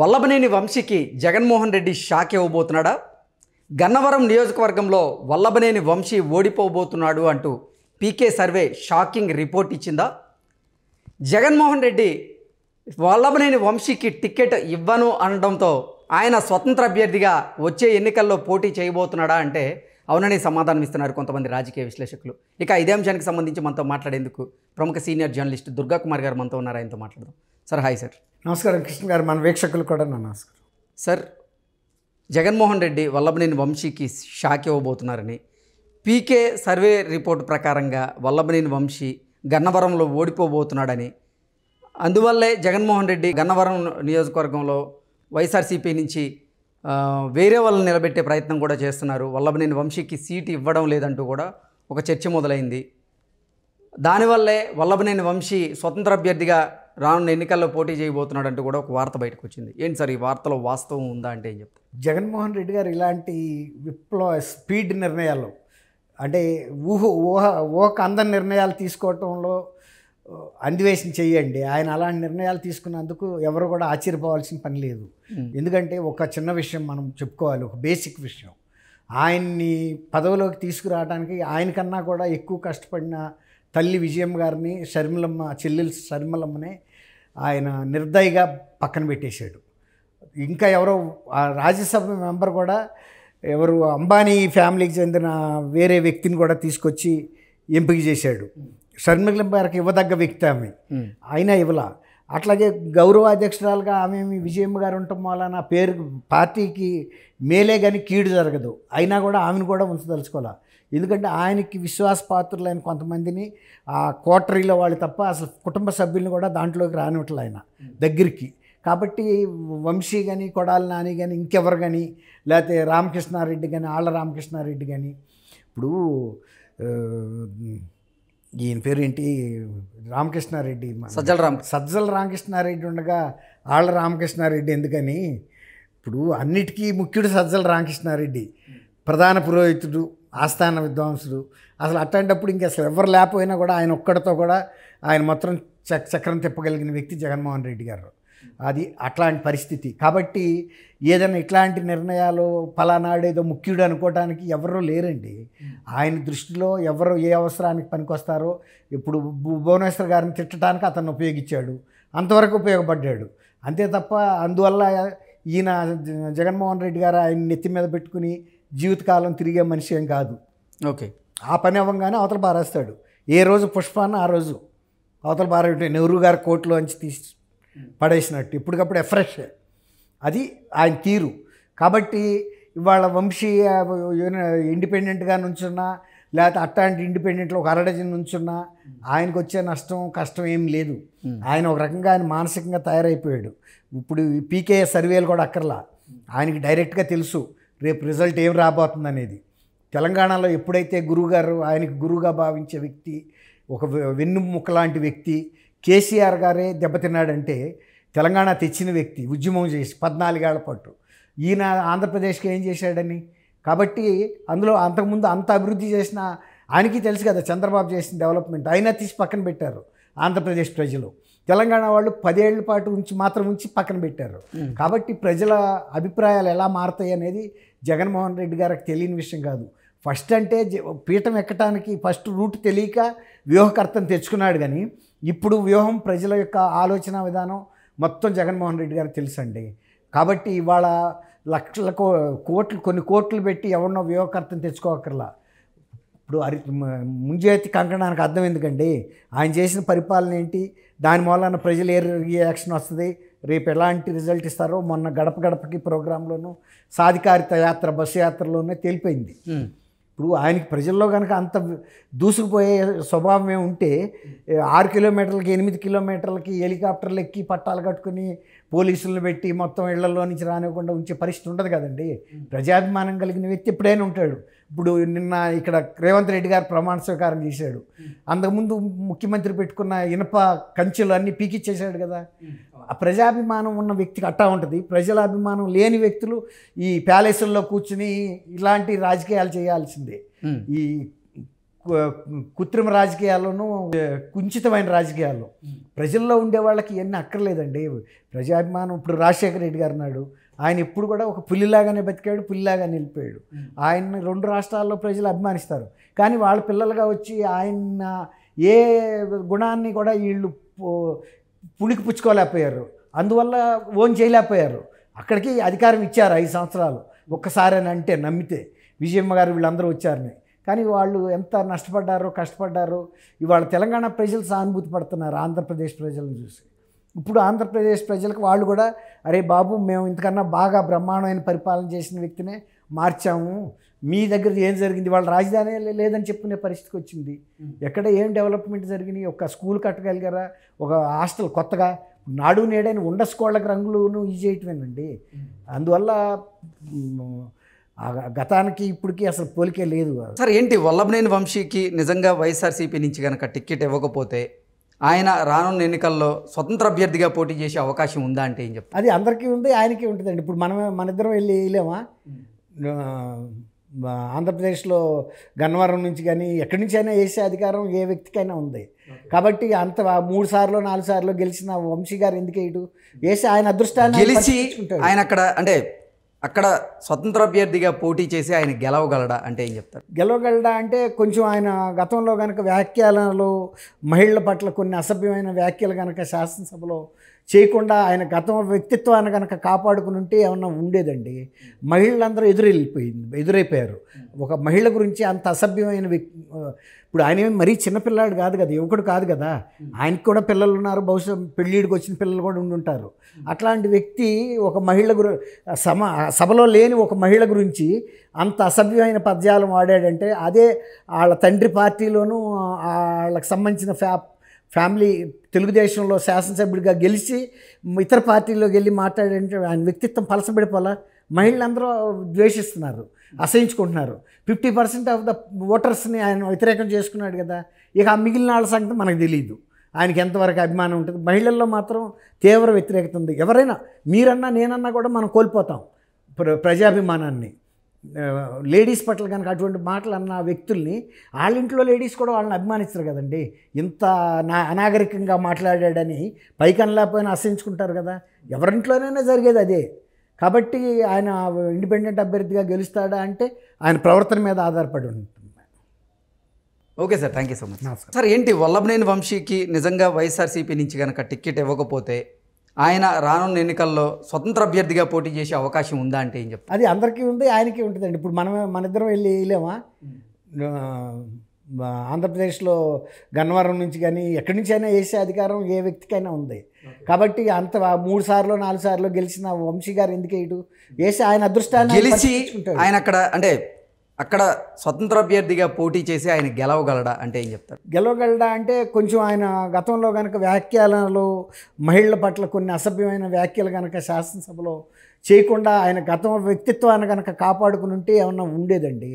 వల్లభనేని వంశీకి జగన్మోహన్ రెడ్డి షాక్ ఇవ్వబోతున్నాడా గన్నవరం నియోజకవర్గంలో వల్లభనేని వంశీ ఓడిపోబోతున్నాడు అంటూ పీకే సర్వే షాకింగ్ రిపోర్ట్ ఇచ్చిందా జగన్మోహన్ రెడ్డి వల్లభనేని వంశీకి టికెట్ ఇవ్వను అనడంతో ఆయన స్వతంత్ర అభ్యర్థిగా వచ్చే ఎన్నికల్లో పోటీ చేయబోతున్నాడా అంటే అవునని సమాధానం ఇస్తున్నారు కొంతమంది రాజకీయ విశ్లేషకులు ఇక ఇదే అంశానికి సంబంధించి మనతో మాట్లాడేందుకు ప్రముఖ సీనియర్ జర్నలిస్ట్ దుర్గా కుమార్ గారు మనతో ఉన్నారు ఆయనతో మాట్లాడదాం సార్ హాయ్ సార్ నమస్కారం కృష్ణ గారు మన వీక్షకులు కూడా నా నమస్కారం సార్ జగన్మోహన్ రెడ్డి వల్లభనేని వంశీకి షాక్ ఇవ్వబోతున్నారని పీకే సర్వే రిపోర్ట్ ప్రకారంగా వల్లభనేని వంశీ గన్నవరంలో ఓడిపోబోతున్నాడని అందువల్లే జగన్మోహన్ రెడ్డి గన్నవరం నియోజకవర్గంలో వైఎస్ఆర్సీపీ నుంచి వేరే వాళ్ళని నిలబెట్టే ప్రయత్నం కూడా చేస్తున్నారు వల్లభనేని వంశీకి సీటు ఇవ్వడం లేదంటూ కూడా ఒక చర్చ మొదలైంది దానివల్లే వల్లభనేని వంశీ స్వతంత్ర అభ్యర్థిగా రానున్న ఎన్నికల్లో పోటీ చేయబోతున్నాడు అంటూ కూడా ఒక వార్త బయటకు వచ్చింది ఏంటి సార్ ఈ వార్తలో వాస్తవం ఉందా అంటే ఏం చెప్తారు జగన్మోహన్ రెడ్డి గారు ఇలాంటి విప్లవ స్పీడ్ నిర్ణయాలు అంటే ఊహ ఊహ ఊహక అందని నిర్ణయాలు తీసుకోవటంలో అందివేశం చేయండి ఆయన అలాంటి నిర్ణయాలు తీసుకున్నందుకు ఎవరు కూడా ఆశ్చర్యపోవాల్సిన పని లేదు ఎందుకంటే ఒక చిన్న విషయం మనం చెప్పుకోవాలి ఒక బేసిక్ విషయం ఆయన్ని పదవిలోకి తీసుకురావడానికి ఆయనకన్నా కూడా ఎక్కువ కష్టపడిన తల్లి విజయం గారిని షర్మిలమ్మ చెల్లెలు షర్మిలమ్మనే ఆయన నిర్దయగా పక్కన పెట్టేశాడు ఇంకా ఎవరో రాజ్యసభ మెంబర్ కూడా ఎవరు అంబానీ ఫ్యామిలీకి చెందిన వేరే వ్యక్తిని కూడా తీసుకొచ్చి ఎంపిక చేశాడు షర్మిలమ్మ గారికి ఇవ్వదగ్గ వ్యక్తి ఆమె అయినా ఇవ్వలా అట్లాగే గౌరవ అధ్యక్షురాలుగా ఆమె విజయమ్మ గారు ఉండటం వలన పేరు పార్టీకి మేలే కానీ కీడు జరగదు అయినా కూడా ఆమెను కూడా ఉంచదలుచుకోవాలి ఎందుకంటే ఆయనకి విశ్వాసపాత్రులైన కొంతమందిని ఆ కోటరీలో వాళ్ళు తప్ప అసలు కుటుంబ సభ్యులను కూడా దాంట్లోకి రానివ్వట్లే ఆయన దగ్గరికి కాబట్టి వంశీ కానీ కొడాలి నాని కానీ ఇంకెవరు కానీ లేకపోతే రామకృష్ణారెడ్డి కానీ ఆళ్ళ రామకృష్ణారెడ్డి కానీ ఇప్పుడు ఈయన ఏంటి రామకృష్ణారెడ్డి సజ్జల రామ సజ్జల రామకృష్ణారెడ్డి ఉండగా ఆళ్ళ రామకృష్ణారెడ్డి ఎందుకని ఇప్పుడు అన్నిటికీ ముఖ్యుడు సజ్జల రామకృష్ణారెడ్డి ప్రధాన పురోహితుడు ఆస్థాన విద్వాంసుడు అసలు అట్లాంటప్పుడు ఇంకా అసలు ఎవరు లేకపోయినా కూడా ఆయన ఒక్కడితో కూడా ఆయన మొత్తం చక్రం తిప్పగలిగిన వ్యక్తి జగన్మోహన్ రెడ్డి గారు అది అట్లాంటి పరిస్థితి కాబట్టి ఏదైనా ఇట్లాంటి నిర్ణయాలు ఫలానాడు ఏదో ముఖ్యుడు అనుకోవడానికి ఎవరో లేరండి ఆయన దృష్టిలో ఎవరు ఏ అవసరానికి పనికొస్తారో ఇప్పుడు భువనేశ్వర్ గారిని తిట్టడానికి అతను ఉపయోగించాడు అంతవరకు ఉపయోగపడ్డాడు అంతే తప్ప అందువల్ల ఈయన జగన్మోహన్ రెడ్డి గారు ఆయన నెత్తి మీద పెట్టుకుని జీవితకాలం తిరిగే మనిషి ఏం కాదు ఓకే ఆ పని అవ్వగానే అవతల బారేస్తాడు ఏ రోజు పుష్పాన్న ఆ రోజు అవతల బారేయటం నెహ్రూ గారి కోర్టులో నుంచి తీసి పడేసినట్టు ఇప్పటికప్పుడు ఎఫ్రెష్ అది ఆయన తీరు కాబట్టి ఇవాళ వంశీయ ఇండిపెండెంట్గా నుంచున్నా లేకపోతే అట్లాంటి ఇండిపెండెంట్లో ఒక అరడజన్ నుంచున్నా ఆయనకు వచ్చే నష్టం కష్టం ఏం లేదు ఆయన ఒక రకంగా ఆయన మానసికంగా తయారైపోయాడు ఇప్పుడు పీకే సర్వేలు కూడా అక్కర్లా ఆయనకి డైరెక్ట్గా తెలుసు రేపు రిజల్ట్ ఏం రాబోతుంది అనేది తెలంగాణలో ఎప్పుడైతే గురువుగారు ఆయనకి గురువుగా భావించే వ్యక్తి ఒక ముక్క లాంటి వ్యక్తి కేసీఆర్ గారే దెబ్బతిన్నాడంటే తెలంగాణ తెచ్చిన వ్యక్తి ఉద్యమం చేసి పద్నాలుగేళ్ల పాటు ఈయన ఆంధ్రప్రదేశ్కి ఏం చేశాడని కాబట్టి అందులో అంతకుముందు అంత అభివృద్ధి చేసిన ఆయనకి తెలుసు కదా చంద్రబాబు చేసిన డెవలప్మెంట్ అయినా తీసి పక్కన పెట్టారు ఆంధ్రప్రదేశ్ ప్రజలు తెలంగాణ వాళ్ళు పదేళ్ల పాటు ఉంచి మాత్రం ఉంచి పక్కన పెట్టారు కాబట్టి ప్రజల అభిప్రాయాలు ఎలా మారుతాయి అనేది జగన్మోహన్ రెడ్డి గారికి తెలియని విషయం కాదు ఫస్ట్ అంటే పీఠం ఎక్కటానికి ఫస్ట్ రూట్ తెలియక వ్యూహకర్తను తెచ్చుకున్నాడు కానీ ఇప్పుడు వ్యూహం ప్రజల యొక్క ఆలోచన విధానం మొత్తం జగన్మోహన్ రెడ్డి గారు తెలుసండి కాబట్టి ఇవాళ లక్షల కోట్లు కొన్ని కోట్లు పెట్టి ఎవరినో వ్యూహకర్తను తెచ్చుకోకర్లా ఇప్పుడు అరి ముంజేతి కంకణానికి అర్థం ఎందుకండి ఆయన చేసిన పరిపాలన ఏంటి దాని మూలాన ప్రజలు ఏ రియాక్షన్ వస్తుంది రేపు ఎలాంటి రిజల్ట్ ఇస్తారో మొన్న గడప గడపకి ప్రోగ్రాంలోనూ సాధికారిత యాత్ర బస్సు యాత్రలోనే తేలిపోయింది ఇప్పుడు ఆయనకి ప్రజల్లో కనుక అంత దూసుకుపోయే స్వభావమే ఉంటే ఆరు కిలోమీటర్లకి ఎనిమిది కిలోమీటర్లకి హెలికాప్టర్లు ఎక్కి పట్టాలు కట్టుకుని పోలీసులను పెట్టి మొత్తం ఇళ్లలో నుంచి రానివ్వకుండా ఉంచే పరిస్థితి ఉండదు కదండి ప్రజాభిమానం కలిగిన వ్యక్తి ఎప్పుడైనా ఉంటాడు ఇప్పుడు నిన్న ఇక్కడ రేవంత్ రెడ్డి గారు ప్రమాణ స్వీకారం చేశాడు అంతకుముందు ముఖ్యమంత్రి పెట్టుకున్న ఇనప కంచెలు అన్నీ పీకిచ్చేసాడు కదా ఆ ప్రజాభిమానం ఉన్న వ్యక్తికి అట్టా ఉంటుంది ప్రజల అభిమానం లేని వ్యక్తులు ఈ ప్యాలెస్ల్లో కూర్చుని ఇలాంటి రాజకీయాలు చేయాల్సిందే ఈ కృత్రిమ రాజకీయాల్లోనూ కుంచితమైన రాజకీయాల్లో ప్రజల్లో ఉండే వాళ్ళకి ఇవన్నీ అక్కర్లేదండి ప్రజాభిమానం ఇప్పుడు రాజశేఖర రెడ్డి గారు నాడు ఆయన ఎప్పుడు కూడా ఒక పులిలాగానే బతికాడు పులిలాగా నిలిపాడు ఆయన రెండు రాష్ట్రాల్లో ప్రజలు అభిమానిస్తారు కానీ వాళ్ళ పిల్లలుగా వచ్చి ఆయన ఏ గుణాన్ని కూడా వీళ్ళు పుణికి పుచ్చుకోలేకపోయారు అందువల్ల ఓన్ చేయలేకపోయారు అక్కడికి అధికారం ఇచ్చారు ఐదు సంవత్సరాలు ఒక్కసారి అని అంటే నమ్మితే విజయమ్మ గారు వీళ్ళందరూ వచ్చారని కానీ వాళ్ళు ఎంత నష్టపడ్డారో కష్టపడ్డారో ఇవాళ తెలంగాణ ప్రజలు సానుభూతి పడుతున్నారు ఆంధ్రప్రదేశ్ ప్రజలను చూసి ఇప్పుడు ఆంధ్రప్రదేశ్ ప్రజలకు వాళ్ళు కూడా అరే బాబు మేము ఇంతకన్నా బాగా బ్రహ్మాండమైన పరిపాలన చేసిన వ్యక్తినే మార్చాము మీ దగ్గర ఏం జరిగింది వాళ్ళ రాజధాని లేదని చెప్పుకునే పరిస్థితికి వచ్చింది ఎక్కడ ఏం డెవలప్మెంట్ జరిగినాయి ఒక స్కూల్ కట్టగలిగారా ఒక హాస్టల్ కొత్తగా నాడు నేడైన ఉండ స్కోళ్ళకి రంగులను ఇది చేయటమేనండి అందువల్ల గతానికి ఇప్పటికి అసలు పోలికే లేదు సార్ ఏంటి వల్లభనేని వంశీకి నిజంగా వైఎస్ఆర్సీపీ నుంచి కనుక టిక్కెట్ ఇవ్వకపోతే ఆయన రానున్న ఎన్నికల్లో స్వతంత్ర అభ్యర్థిగా పోటీ చేసే అవకాశం ఉందా అంటే ఏం చెప్తారు అది అందరికీ ఉంది ఆయనకి ఉంటుందండి ఇప్పుడు మనం మన ఇద్దరం వెళ్ళి వెళ్ళామా ఆంధ్రప్రదేశ్లో గన్నవరం నుంచి కానీ ఎక్కడి నుంచి అయినా వేసే అధికారం ఏ వ్యక్తికైనా ఉంది కాబట్టి అంత మూడు సార్లు నాలుగు సార్లు గెలిచిన వంశీ గారు ఎందుకు వేయడు వేసి ఆయన అదృష్టాన్ని గెలిచి ఆయన అక్కడ అంటే అక్కడ స్వతంత్ర అభ్యర్థిగా పోటీ చేసి ఆయన గెలవగలడా అంటే ఏం చెప్తారు గెలవగలడా అంటే కొంచెం ఆయన గతంలో కనుక వ్యాఖ్యానాలు మహిళల పట్ల కొన్ని అసభ్యమైన వ్యాఖ్యలు కనుక శాసనసభలో చేయకుండా ఆయన గత వ్యక్తిత్వాన్ని కనుక కాపాడుకుని ఉంటే ఏమన్నా ఉండేదండి మహిళలందరూ ఎదురెళ్ళిపోయింది ఎదురైపోయారు ఒక మహిళ గురించి అంత అసభ్యమైన వ్యక్తి ఇప్పుడు ఆయన మరీ చిన్నపిల్లాడు కాదు కదా యువకుడు కాదు కదా ఆయనకి కూడా పిల్లలు ఉన్నారు బహుశా పెళ్ళిడికి వచ్చిన పిల్లలు కూడా ఉండుంటారు అట్లాంటి వ్యక్తి ఒక మహిళ గురి సమ సభలో లేని ఒక మహిళ గురించి అంత అసభ్యమైన పద్యాలు వాడాడంటే అదే వాళ్ళ తండ్రి పార్టీలోనూ వాళ్ళకి సంబంధించిన ఫ్యా ఫ్యామిలీ తెలుగుదేశంలో శాసనసభ్యుడిగా గెలిచి ఇతర పార్టీలోకి వెళ్ళి మాట్లాడంటే ఆయన వ్యక్తిత్వం పలసబడిపోలా మహిళలందరూ ద్వేషిస్తున్నారు అసహించుకుంటున్నారు ఫిఫ్టీ పర్సెంట్ ఆఫ్ ద ఓటర్స్ని ఆయన వ్యతిరేకం చేసుకున్నాడు కదా ఇక ఆ మిగిలిన వాళ్ళ సంగతి మనకు తెలియదు ఆయనకి ఎంతవరకు అభిమానం ఉంటుంది మహిళల్లో మాత్రం తీవ్ర వ్యతిరేకత ఉంది ఎవరైనా మీరన్నా నేనన్నా కూడా మనం కోల్పోతాం ప్ర ప్రజాభిమానాన్ని లేడీస్ పట్ల కనుక అటువంటి మాటలు అన్న వ్యక్తుల్ని వాళ్ళ ఇంట్లో లేడీస్ కూడా వాళ్ళని అభిమానిస్తారు కదండి ఇంత నా అనాగరికంగా మాట్లాడాడని పైకనలేకపోయినా అసహించుకుంటారు కదా ఎవరింట్లోనైనా జరిగేది అదే కాబట్టి ఆయన ఇండిపెండెంట్ అభ్యర్థిగా గెలుస్తాడా అంటే ఆయన ప్రవర్తన మీద ఆధారపడి ఉంటుంది okay sir thank you so much sir ఏంటి వల్లభనేని వంశీకి నిజంగా వైఎస్ఆర్సీపీ నుంచి కనుక టిక్కెట్ ఇవ్వకపోతే ఆయన రానున్న ఎన్నికల్లో స్వతంత్ర అభ్యర్థిగా పోటీ చేసే అవకాశం ఉందా అంటే ఏం చెప్తారు అది అందరికీ ఉంది ఆయనకి ఉంటుందండి ఇప్పుడు మనం మన ఇద్దరం వెళ్ళి వెళ్ళామా ఆంధ్రప్రదేశ్లో గన్నవరం నుంచి కానీ ఎక్కడి నుంచి అయినా వేసే అధికారం ఏ వ్యక్తికైనా ఉంది కాబట్టి అంత మూడు సార్లు నాలుగు సార్లు గెలిచిన వంశీ గారు ఎందుకు వేయడు వేసి ఆయన అదృష్టాన్ని గెలిచి ఆయన అక్కడ అంటే అక్కడ స్వతంత్ర అభ్యర్థిగా పోటీ చేసి ఆయన గెలవగలడా అంటే ఏం చెప్తారు గెలవగలడా అంటే కొంచెం ఆయన గతంలో కనుక వ్యాఖ్యలలో మహిళల పట్ల కొన్ని అసభ్యమైన వ్యాఖ్యలు కనుక శాసనసభలో చేయకుండా ఆయన గతం వ్యక్తిత్వాన్ని కనుక కాపాడుకుని ఉంటే ఏమన్నా ఉండేదండి